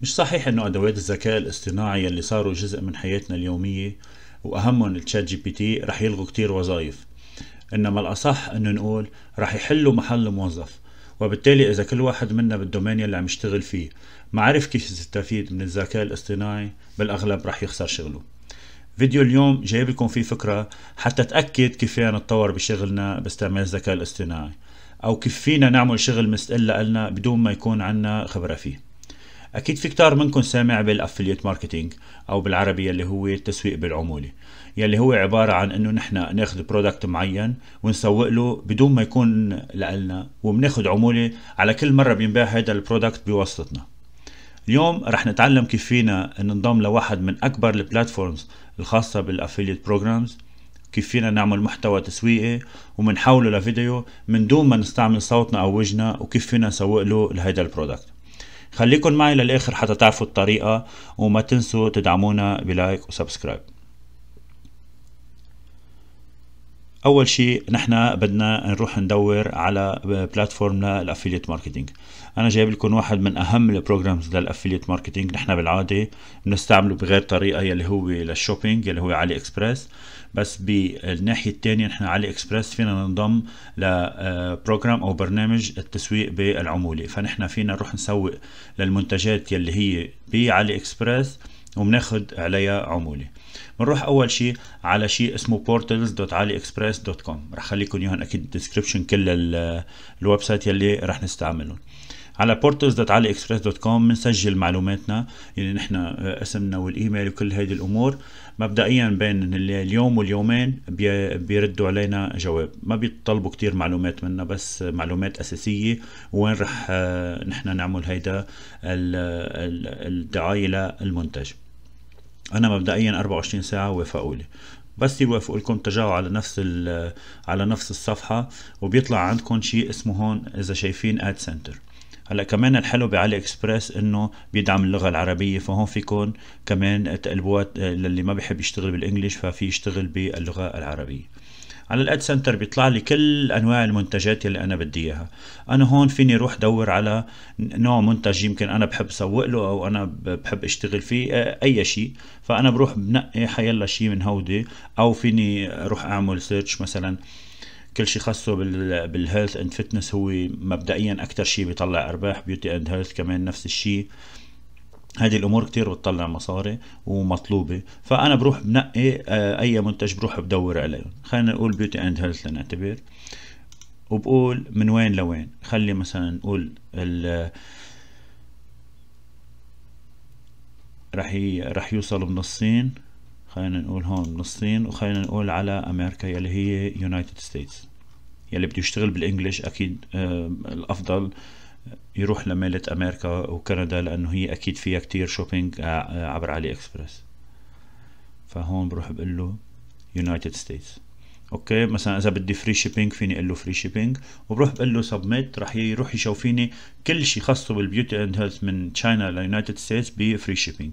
مش صحيح انه ادوات الذكاء الاصطناعي اللي صاروا جزء من حياتنا اليوميه واهمهم التشات جي بي تي رح يلغوا كتير وظائف انما الاصح انه نقول رح يحلوا محل موظف وبالتالي اذا كل واحد منا بالدومين اللي عم يشتغل فيه ما عرف كيف يستفيد من الذكاء الاصطناعي بالاغلب رح يخسر شغله فيديو اليوم جايب لكم فيه فكرة حتى تأكد كيف فينا نتطور بشغلنا باستعمال الذكاء الاصطناعي أو كيف فينا نعمل شغل مستقل لنا بدون ما يكون عنا خبرة فيه اكيد في كتار منكم سامع بالافليت ماركتينج او بالعربي اللي هو التسويق بالعموله يلي هو عباره عن انه نحن ناخذ برودكت معين ونسوق له بدون ما يكون لنا وبناخذ عموله على كل مره بينباع هذا البرودكت بواسطتنا اليوم رح نتعلم كيف فينا ننضم لواحد من اكبر البلاتفورمز الخاصه بالافليت بروجرامز كيف فينا نعمل محتوى تسويقي ومنحوله لفيديو من دون ما نستعمل صوتنا او وجهنا وكيف فينا نسوق له لهيدا البرودكت خليكن معي للآخر حتى تعرفوا الطريقة وما تنسوا تدعمونا بلايك وسبسكرايب اول شيء نحن بدنا نروح ندور على بلاتفورم للافيليت ماركتينج انا جايب لكم واحد من اهم البروجرامز للافيليت ماركتينج نحن بالعاده بنستعمله بغير طريقه يلي هو للشوبينج يلي هو علي اكسبرس بس بالناحيه الثانيه نحن علي اكسبرس فينا ننضم لبروجرام آه، او برنامج التسويق بالعموله فنحن فينا نروح نسوق للمنتجات يلي هي بعلي اكسبرس وبناخد عليها عموله بنروح اول شيء على شيء اسمه portals.aliexpress.com رح خليكم اياهم اكيد بالدسكربشن كل آه، الويب سايت يلي رح نستعملهم على portals.aliexpress.com بنسجل معلوماتنا يعني نحن آه، اسمنا والايميل وكل هيدي الامور مبدئيا بين اليوم واليومين بيردوا علينا جواب ما بيطلبوا كتير معلومات منا بس معلومات اساسيه وين رح آه، نحن نعمل هيدا الدعايه للمنتج انا مبدئيا 24 ساعه وافقوا لي بس يوافقوا لكم ترجعوا على نفس على نفس الصفحه وبيطلع عندكم شيء اسمه هون اذا شايفين اد سنتر هلا كمان الحلو بعلي اكسبرس انه بيدعم اللغه العربيه فهون فيكم كمان تقلبوها للي ما بحب يشتغل بالانجلش ففي يشتغل باللغه العربيه على الاد سنتر بيطلع لي كل انواع المنتجات اللي انا بدي اياها انا هون فيني روح دور على نوع منتج يمكن انا بحب سوق له او انا بحب اشتغل فيه آه، اي شيء فانا بروح بنقي حيلا شيء من هودي او فيني اروح اعمل سيرش مثلا كل شيء خاصه بالهيلث اند فتنس هو مبدئيا اكثر شيء بيطلع ارباح بيوتي اند هيلث كمان نفس الشيء هذه الامور كتير بتطلع مصاري ومطلوبه فانا بروح بنقي آه، اي منتج بروح بدور عليه خلينا نقول بيوتي اند هيلث لنعتبر وبقول من وين لوين خلي مثلا نقول ال رح رح يوصل من الصين خلينا نقول هون من الصين وخلينا نقول على امريكا يلي هي يونايتد ستيتس يلي بده يشتغل بالانجلش اكيد آه الافضل يروح لميلة امريكا وكندا لانه هي اكيد فيها كتير شوبينج آه، آه، عبر علي اكسبرس فهون بروح بقول له يونايتد ستيتس اوكي مثلا اذا بدي فري شيبينج فيني اقول له فري شيبينج وبروح بقول له سبميت راح يروح يشوفيني كل شيء خاصه بالبيوتي اند هيلث من تشاينا ليونايتد ستيتس بفري شيبينج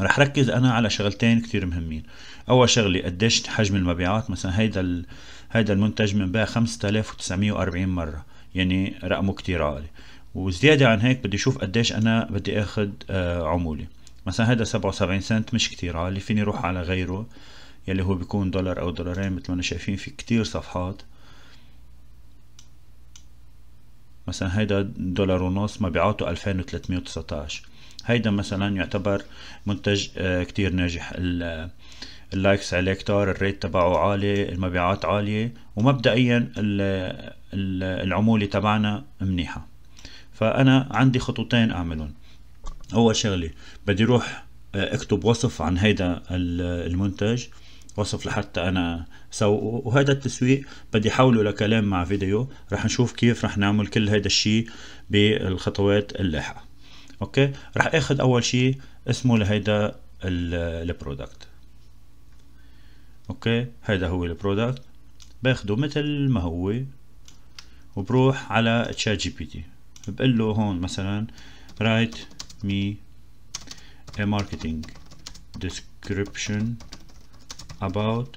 رح ركز انا على شغلتين كتير مهمين اول شغله قديش حجم المبيعات مثلا هيدا ال... هيدا المنتج منباع 5940 مره يعني رقمه كتير عالي وزيادة عن هيك بدي اشوف قديش انا بدي اخد آه، عمولة مثلا هيدا 77 سنت مش كتير عالي فيني روح على غيره يلي هو بيكون دولار او دولارين مثل ما انا شايفين في كتير صفحات مثلا هيدا دولار ونص مبيعاته 2319 هيدا مثلا يعتبر منتج آه، كتير ناجح اللايكس عليه كتار الريت تبعه عالي المبيعات عالية ومبدئيا العمولة تبعنا منيحة فأنا عندي خطوتين أعملهم أول شغلة بدي روح آه، اكتب وصف عن هيدا المنتج وصف لحتى انا سوقه وهذا التسويق بدي حوله لكلام مع فيديو رح نشوف كيف رح نعمل كل هيدا الشي بالخطوات اللاحقه اوكي راح اخذ اول شيء اسمه لهيدا البرودكت اوكي هيدا هو البرودكت باخده مثل ما هو وبروح على تشات جي بي تي بقول له هون مثلا رايت مي a ماركتينج ديسكريبشن اباوت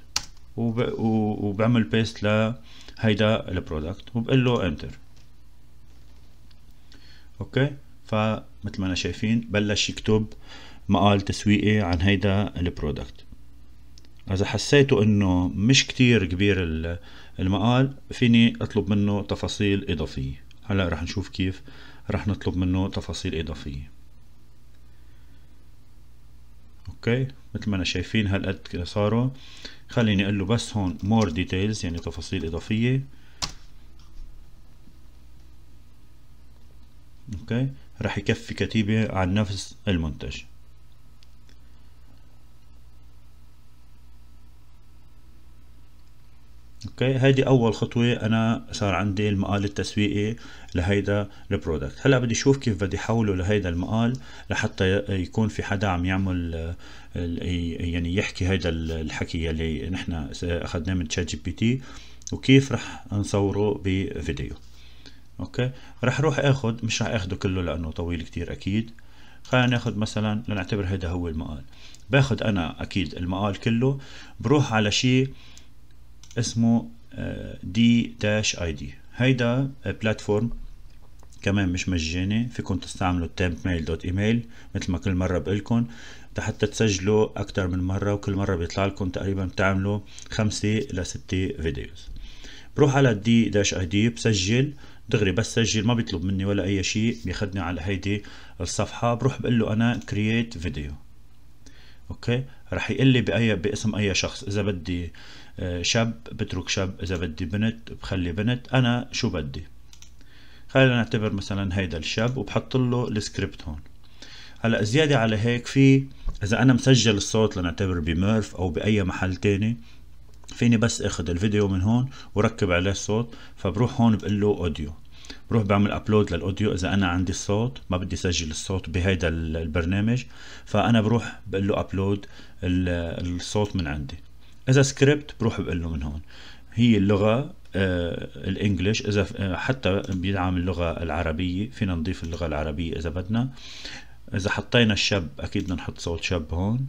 وبعمل بيست لهيدا البرودكت وبقول له انتر اوكي ف مثل ما أنا شايفين بلش يكتب مقال تسويقي عن هيدا البرودكت إذا حسيتوا إنه مش كتير كبير المقال فيني أطلب منه تفاصيل إضافية هلا رح نشوف كيف رح نطلب منه تفاصيل إضافية اوكي مثل ما انا شايفين هالقد صاروا خليني اقول له بس هون مور ديتيلز يعني تفاصيل اضافيه اوكي راح يكفي كتيبة عن نفس المنتج اوكي هيدي اول خطوه انا صار عندي المقال التسويقي لهيدا البرودكت هلا بدي اشوف كيف بدي حوله لهيدا المقال لحتى يكون في حدا عم يعمل يعني يحكي هيدا الحكي يلي نحن اخذناه من تشات جي بي تي وكيف رح نصوره بفيديو اوكي رح روح اخذ مش رح اخده كله لانه طويل كتير اكيد خلينا ناخذ مثلا لنعتبر هذا هو المقال باخذ انا اكيد المقال كله بروح على شيء اسمه دي داش اي دي هيدا بلاتفورم كمان مش مجاني فيكم تستعملوا التيمب ميل دوت ايميل مثل ما كل مره لكم حتى تسجلوا اكتر من مره وكل مره بيطلع لكم تقريبا بتعملوا خمسة لستة فيديوز بروح على الدي داش اي دي بسجل دغري بسجل ما بيطلب مني ولا اي شيء بياخذني على هيدي الصفحه بروح بقول له انا كرييت فيديو اوكي رح يقول لي باي باسم اي شخص اذا بدي آه، شاب بترك شاب اذا بدي بنت بخلي بنت انا شو بدي خلينا نعتبر مثلا هيدا الشاب وبحط له السكريبت هون هلا زياده على هيك في اذا انا مسجل الصوت لنعتبر بميرف او باي محل تاني فيني بس اخذ الفيديو من هون وركب عليه الصوت فبروح هون بقول له اوديو بروح بعمل ابلود للاوديو اذا انا عندي الصوت ما بدي اسجل الصوت بهيدا البرنامج فانا بروح بقول له ابلود الصوت من عندي اذا سكريبت بروح بقول له من هون هي اللغه آه الانجليش اذا آه، حتى بيدعم اللغه العربيه فينا نضيف اللغه العربيه اذا بدنا اذا حطينا الشاب اكيد بدنا نحط صوت شاب هون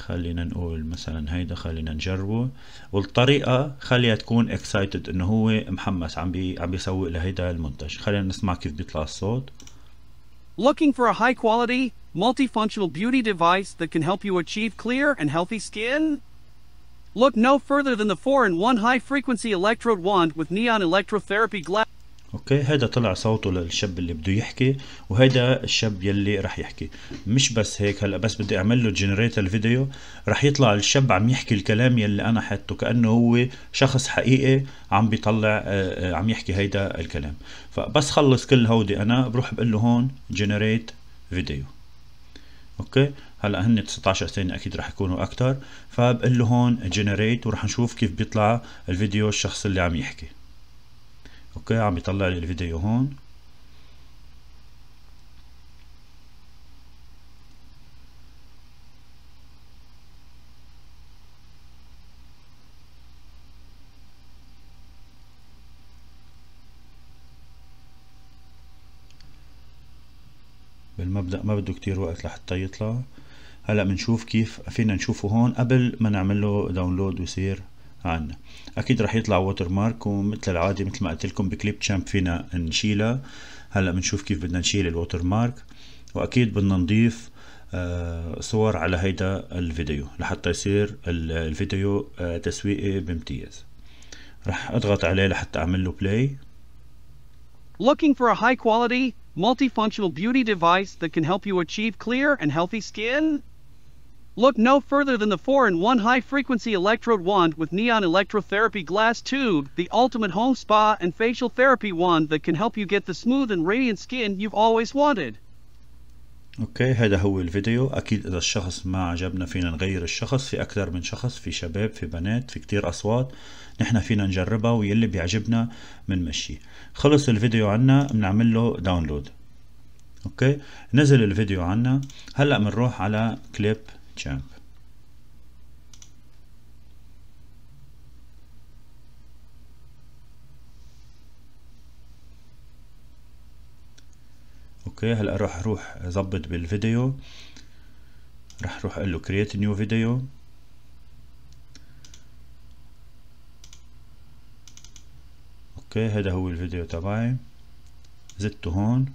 خلينا نقول مثلا هيدا خلينا نجربه والطريقة خليها تكون اكسايتد انه هو محمس عم بي عم بيسوق لهيدا المنتج خلينا نسمع كيف بيطلع الصوت Looking for a high quality multifunctional beauty device that can help you achieve clear and healthy skin? Look no further than the 4-in-1 high frequency electrode wand with neon electrotherapy glass اوكي هيدا طلع صوته للشاب اللي بده يحكي وهيدا الشاب يلي رح يحكي مش بس هيك هلا بس بدي اعمل له جنريت الفيديو رح يطلع الشاب عم يحكي الكلام يلي انا حطه كانه هو شخص حقيقي عم بيطلع آه، آه، عم يحكي هيدا الكلام فبس خلص كل هودي انا بروح بقول له هون جنريت فيديو اوكي هلا هن 19 ثانيه اكيد رح يكونوا اكثر فبقول له هون جنريت ورح نشوف كيف بيطلع الفيديو الشخص اللي عم يحكي اوكي عم بيطلع لي الفيديو هون بالمبدأ ما بده كتير وقت لحتى يطلع هلا بنشوف كيف فينا نشوفه هون قبل ما نعمل له داونلود ويصير عنا اكيد رح يطلع ووتر مارك ومثل العاده مثل ما قلت لكم بكليب تشامب فينا نشيلها هلا بنشوف كيف بدنا نشيل الووتر مارك واكيد بدنا نضيف آه صور على هيدا الفيديو لحتى يصير الفيديو آه تسويقي بامتياز رح اضغط عليه لحتى اعمل له بلاي Looking for a high quality multifunctional beauty device that can help you achieve clear and healthy skin? Look no further than the 4-in-1 high-frequency electrode wand with neon electrotherapy glass tube, the ultimate home spa and facial therapy wand that can help you get the smooth and radiant skin you've always wanted. اوكي هذا هو الفيديو اكيد اذا الشخص ما عجبنا فينا نغير الشخص في اكثر من شخص في شباب في بنات في كتير اصوات نحن فينا نجربها ويلي بيعجبنا بنمشي خلص الفيديو عنا بنعمل له داونلود اوكي نزل الفيديو عنا هلا بنروح على كليب jump. اوكي هلا راح اروح اظبط بالفيديو راح اروح اقول له كرييت نيو فيديو اوكي هذا هو الفيديو تبعي زدته هون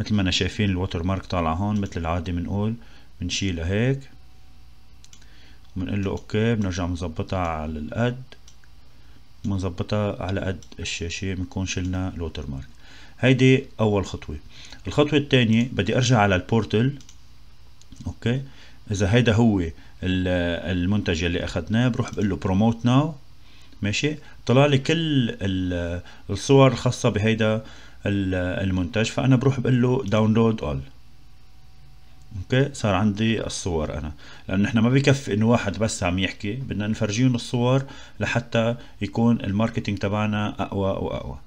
مثل ما انا شايفين الوتر مارك طالعه هون مثل العادي بنقول بنشيلها هيك بنقول له اوكي بنرجع بنظبطها على القد بنظبطها على قد الشاشة بنكون شلنا الوتر مارك هيدي اول خطوة الخطوة الثانية بدي ارجع على البورتل اوكي اذا هيدا هو المنتج اللي اخذناه بروح بقول له بروموت ناو ماشي طلع لي كل الصور الخاصة بهيدا المنتج فانا بروح بقول له داونلود اول اوكي صار عندي الصور انا لانه نحن ما بكفي انه واحد بس عم يحكي بدنا نفرجيهم الصور لحتى يكون الماركتينج تبعنا اقوى واقوى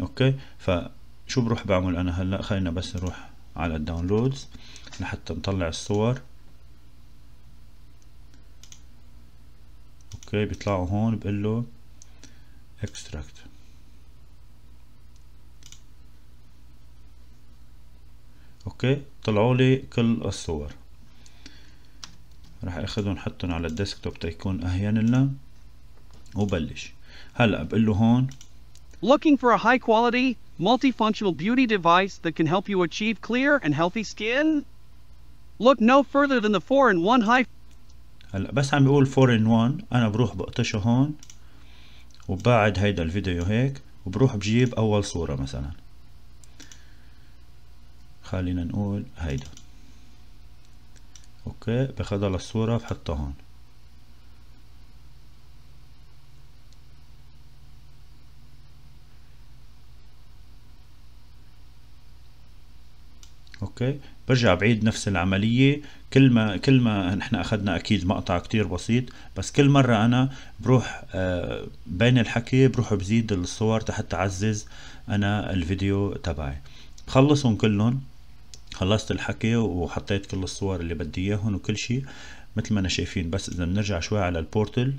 اوكي فشو بروح بعمل انا هلا خلينا بس نروح على الداونلودز لحتى نطلع الصور اوكي بيطلعوا هون بقول له اكستراكت اوكي طلعوا لي كل الصور راح اخذهم حطهم على الديسكتوب تيكون اهين لنا وبلش هلا بقول له هون Looking for a high quality multifunctional beauty device that can help you achieve clear and healthy skin? Look no further than the 4 in 1 high هلا بس عم بيقول 4 in 1 انا بروح بقطشه هون وبعد هيدا الفيديو هيك وبروح بجيب اول صورة مثلا خلينا نقول هيدا اوكي باخدها للصورة بحطها هون اوكي برجع بعيد نفس العملية كل ما كل ما نحن اخذنا اكيد مقطع كتير بسيط بس كل مرة انا بروح آه، بين الحكي بروح بزيد الصور تحت اعزز انا الفيديو تبعي بخلصهم كلهم خلصت الحكي وحطيت كل الصور اللي بدي اياهم وكل شيء مثل ما انا شايفين بس اذا بنرجع شوي على البورتل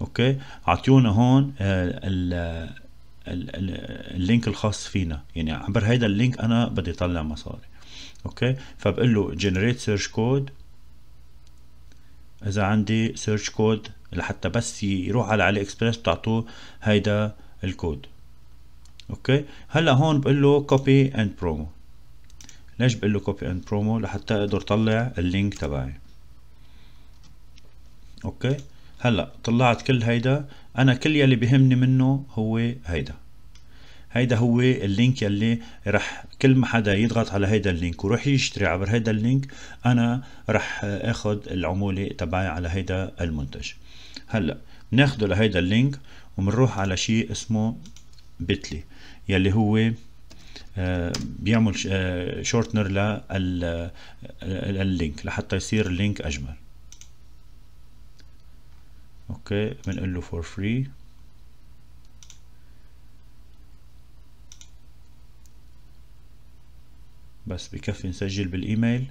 اوكي عطيونا هون آه، ال اللينك الخاص فينا يعني عبر هيدا اللينك انا بدي اطلع مصاري اوكي فبقول له جنريت سيرش كود اذا عندي سيرش كود لحتى بس يروح على علي اكسبرس بتعطوه هيدا الكود اوكي هلا هون بقول له كوبي اند برومو ليش بقول له كوبي اند برومو لحتى اقدر طلع اللينك تبعي اوكي هلا طلعت كل هيدا انا كل يلي بيهمني منه هو هيدا هيدا هو اللينك يلي رح كل ما حدا يضغط على هيدا اللينك وروح يشتري عبر هيدا اللينك انا رح اخذ العمولة تبعي على هيدا المنتج هلا بناخده لهيدا اللينك وبنروح على شيء اسمه بيتلي يلي هو آه، بيعمل شورتنر آه، لللينك لحتى يصير اللينك اجمل اوكي بنقول له فور فري بس بكفي نسجل بالايميل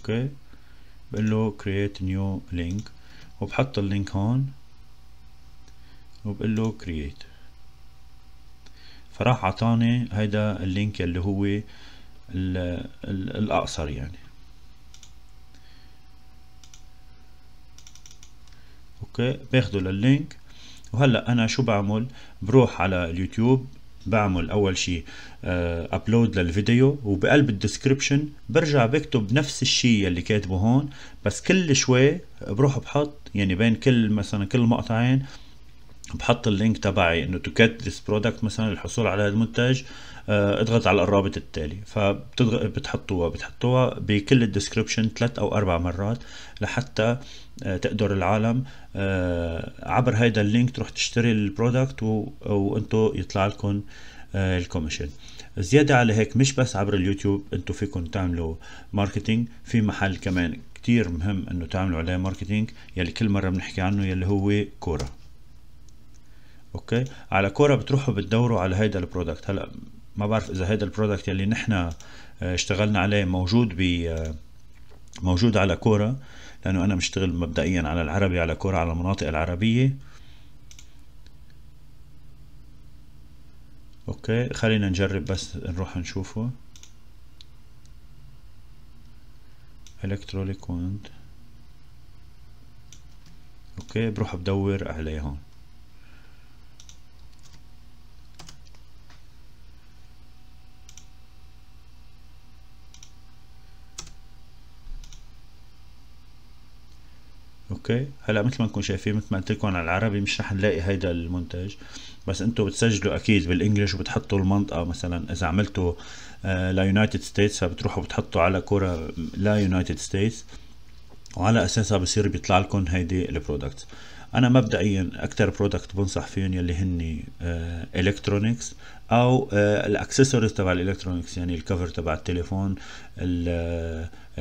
اوكي بقول له create new link وبحط اللينك هون وبقول له create فراح عطاني هيدا اللينك اللي هو الاقصر يعني اوكي باخده لللينك وهلا انا شو بعمل بروح على اليوتيوب بعمل اول شيء ابلود آه، للفيديو وبقلب الديسكربشن برجع بكتب نفس الشيء اللي كاتبه هون بس كل شوي بروح بحط يعني بين كل مثلا كل مقطعين بحط اللينك تبعي انه تو جيت ذيس برودكت مثلا للحصول على هذا المنتج آه، اضغط على الرابط التالي فبتضغط بتحطوها بتحطوها بكل الديسكربشن ثلاث او اربع مرات لحتى آه، تقدر العالم آه، عبر هيدا اللينك تروح تشتري البرودكت وانتو يطلع لكم الكوميشن زيادة على هيك مش بس عبر اليوتيوب انتو فيكم تعملوا ماركتينج في محل كمان كتير مهم انه تعملوا عليه ماركتينج يلي كل مرة بنحكي عنه يلي هو كورة اوكي على كوره بتروحوا بتدوروا على هيدا البرودكت هلا ما بعرف اذا هيدا البرودكت اللي نحن آه، اشتغلنا عليه موجود ب آه، موجود على كوره لانه انا مشتغل مبدئيا على العربي على كوره على المناطق العربيه اوكي خلينا نجرب بس نروح نشوفه الكتروليك وند اوكي بروح بدور عليه هون اوكي هلا مثل ما انكم شايفين مثل ما قلت لكم على العربي مش رح نلاقي هيدا المنتج بس انتم بتسجلوا اكيد بالانجلش وبتحطوا المنطقه مثلا اذا عملتوا آه، لا يونايتد ستيتس فبتروحوا بتحطوا على كره لا يونايتد ستيتس وعلى اساسها بصير بيطلع لكم هيدي البرودكتس انا مبدئيا اكثر برودكت بنصح فيهم يلي هن الكترونكس آه، او الاكسسوارز آه، تبع الالكترونكس يعني الكفر تبع التليفون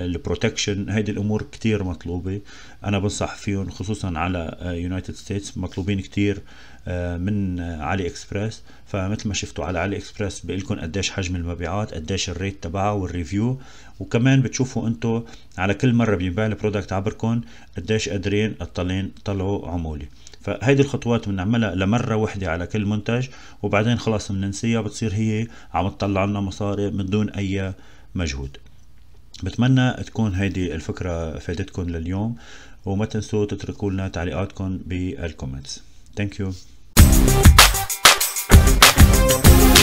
البروتكشن هيدي الامور كتير مطلوبه انا بنصح فيهم خصوصا على يونايتد آه، ستيتس مطلوبين كتير آه، من آه، علي اكسبرس فمثل ما شفتوا على علي اكسبرس لكم قديش حجم المبيعات قديش الريت تبعها والريفيو وكمان بتشوفوا انتو على كل مره بينباع البرودكت عبركم قديش قادرين تطلعين طلعوا عموله فهيدي الخطوات بنعملها لمره وحده على كل منتج وبعدين خلاص بننسيها بتصير هي عم تطلع لنا مصاري من دون اي مجهود بتمنى تكون هيدي الفكرة فادتكم لليوم وما تنسوا تتركوا لنا تعليقاتكم بالكومنتس thank you